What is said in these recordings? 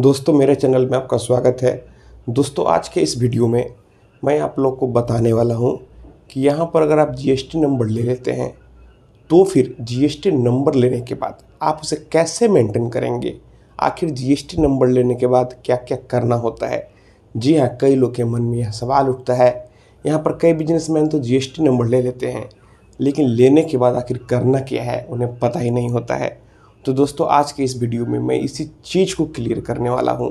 दोस्तों मेरे चैनल में आपका स्वागत है दोस्तों आज के इस वीडियो में मैं आप लोग को बताने वाला हूं कि यहां पर अगर आप जीएसटी नंबर ले लेते हैं तो फिर जीएसटी नंबर लेने के बाद आप उसे कैसे मेंटेन करेंगे आखिर जीएसटी नंबर लेने के बाद क्या क्या करना होता है जी हाँ कई लोग के मन में यह सवाल उठता है यहाँ पर कई बिजनेसमैन तो जी नंबर ले लेते हैं लेकिन लेने के बाद आखिर करना क्या है उन्हें पता ही नहीं होता है तो दोस्तों आज के इस वीडियो में मैं इसी चीज़ को क्लियर करने वाला हूँ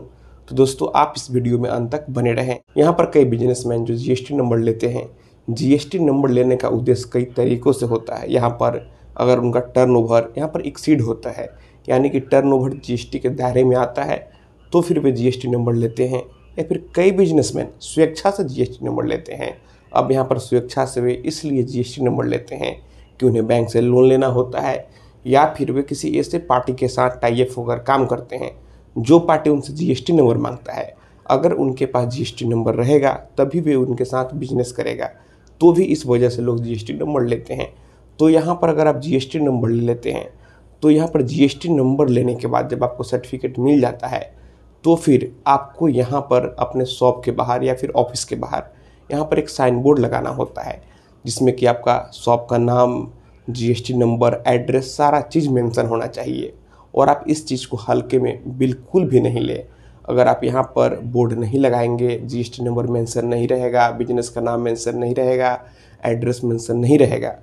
तो दोस्तों आप इस वीडियो में अंत तक बने रहें यहाँ पर कई बिजनेसमैन जो जीएसटी नंबर लेते हैं जीएसटी नंबर लेने का उद्देश्य कई तरीक़ों से होता है यहाँ पर अगर उनका टर्नओवर यहाँ पर एक्सीड होता है यानी कि टर्नओवर जीएसटी के दायरे में आता है तो फिर वे जीएसटी नंबर लेते हैं या फिर कई बिजनेसमैन स्वेच्छा से जीएसटी नंबर लेते हैं अब यहाँ पर स्वेच्छा से वे इसलिए जीएसटी नंबर लेते हैं कि उन्हें बैंक से लोन लेना होता है या फिर वे किसी ऐसे पार्टी के साथ टाइप होकर काम करते हैं जो पार्टी उनसे जी नंबर मांगता है अगर उनके पास जी नंबर रहेगा तभी वे उनके साथ बिजनेस करेगा तो भी इस वजह से लोग जी नंबर लेते हैं तो यहाँ पर अगर आप जी नंबर ले लेते हैं तो यहाँ पर जी नंबर लेने के बाद जब आपको सर्टिफिकेट मिल जाता है तो फिर आपको यहाँ पर अपने शॉप के बाहर या फिर ऑफिस के बाहर यहाँ पर एक साइन बोर्ड लगाना होता है जिसमें कि आपका शॉप का नाम जीएसटी नंबर एड्रेस सारा चीज़ मेंशन होना चाहिए और आप इस चीज़ को हल्के में बिल्कुल भी नहीं लें अगर आप यहाँ पर बोर्ड नहीं लगाएंगे जीएसटी नंबर मेंशन नहीं रहेगा बिजनेस का नाम मेंशन नहीं रहेगा एड्रेस मेंशन नहीं रहेगा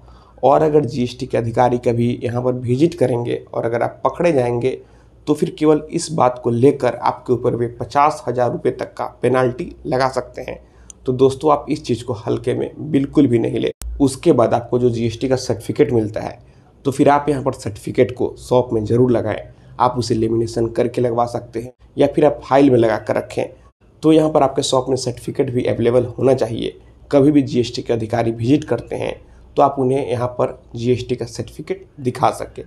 और अगर जीएसटी के अधिकारी कभी यहाँ पर विजिट करेंगे और अगर आप पकड़े जाएंगे तो फिर केवल इस बात को लेकर आपके ऊपर वे पचास हज़ार रुपये तक का पेनाल्टी लगा सकते हैं तो दोस्तों आप इस चीज़ को हल्के में बिल्कुल भी नहीं ले उसके बाद आपको जो जीएसटी का सर्टिफिकेट मिलता है तो फिर आप यहाँ पर सर्टिफिकेट को शॉप में ज़रूर लगाएं आप उसे लेमिनेशन करके लगवा सकते हैं या फिर आप फाइल में लगा कर रखें तो यहाँ पर आपके शॉप में सर्टिफिकेट भी अवेलेबल होना चाहिए कभी भी जी के अधिकारी विजिट करते हैं तो आप उन्हें यहाँ पर जी का सर्टिफिकेट दिखा सकें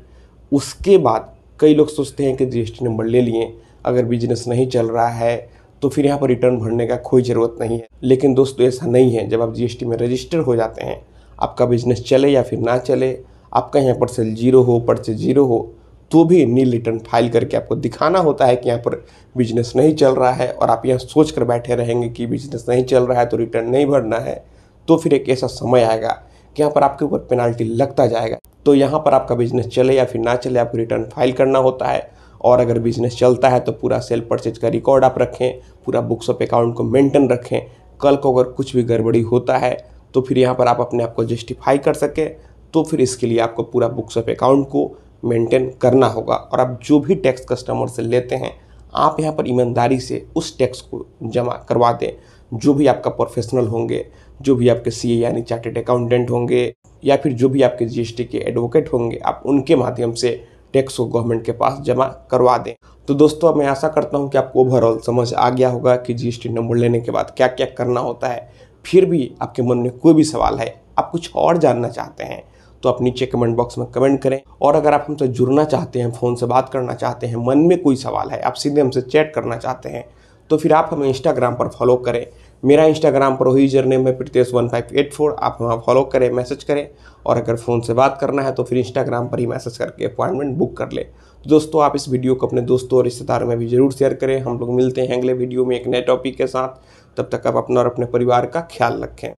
उसके बाद कई लोग सोचते हैं कि जी नंबर ले लिए अगर बिजनेस नहीं चल रहा है तो फिर यहाँ पर रिटर्न भरने का कोई ज़रूरत नहीं है लेकिन दोस्तों ऐसा नहीं है जब आप जीएसटी में रजिस्टर हो जाते हैं आपका बिजनेस चले या फिर ना चले आपका यहाँ पर सेल जीरो हो पर से जीरो हो तो भी नील रिटर्न फाइल करके आपको दिखाना होता है कि यहाँ पर बिजनेस नहीं चल रहा है और आप यहाँ सोच कर बैठे रहेंगे कि बिजनेस नहीं चल रहा है तो रिटर्न नहीं भरना है तो फिर एक ऐसा समय आएगा कि यहाँ पर आपके ऊपर पेनाल्टी लगता जाएगा तो यहाँ पर आपका बिजनेस चले या फिर ना चले आपको रिटर्न फाइल करना होता है और अगर बिजनेस चलता है तो पूरा सेल परचेज का रिकॉर्ड आप रखें पूरा बुक्स ऑफ अकाउंट को मेंटेन रखें कल को अगर कुछ भी गड़बड़ी होता है तो फिर यहाँ पर आप अपने आप को जस्टिफाई कर सकें तो फिर इसके लिए आपको पूरा बुक्स ऑफ अकाउंट को मेंटेन करना होगा और आप जो भी टैक्स कस्टमर से लेते हैं आप यहाँ पर ईमानदारी से उस टैक्स को जमा करवा दें जो भी आपका प्रोफेशनल होंगे जो भी आपके सी यानी चार्टेड अकाउंटेंट होंगे या फिर जो भी आपके जी के एडवोकेट होंगे आप उनके माध्यम से टैक्स को गवर्नमेंट के पास जमा करवा दें तो दोस्तों मैं आशा करता हूं कि आपको ओवरऑल समझ आ गया होगा कि जीएसटी नंबर लेने के बाद क्या क्या करना होता है फिर भी आपके मन में कोई भी सवाल है आप कुछ और जानना चाहते हैं तो आप नीचे कमेंट बॉक्स में कमेंट करें और अगर आप हमसे जुड़ना चाहते हैं फ़ोन से बात करना चाहते हैं मन में कोई सवाल है आप सीधे हमसे चैट करना चाहते हैं तो फिर आप हमें इंस्टाग्राम पर फॉलो करें मेरा इंस्टाग्राम पर वही यूजर नेम है Pritesh one five eight four आप वहाँ फॉलो करें मैसेज करें और अगर फ़ोन से बात करना है तो फिर इंस्टाग्राम पर ही मैसेज करके अपॉइंटमेंट बुक कर लें तो दोस्तों आप इस वीडियो को अपने दोस्तों और रिश्तेदारों में भी ज़रूर शेयर करें हम लोग मिलते हैं अगले वीडियो में एक नए टॉपिक के साथ तब तक आप अपना और अपने परिवार का ख्याल रखें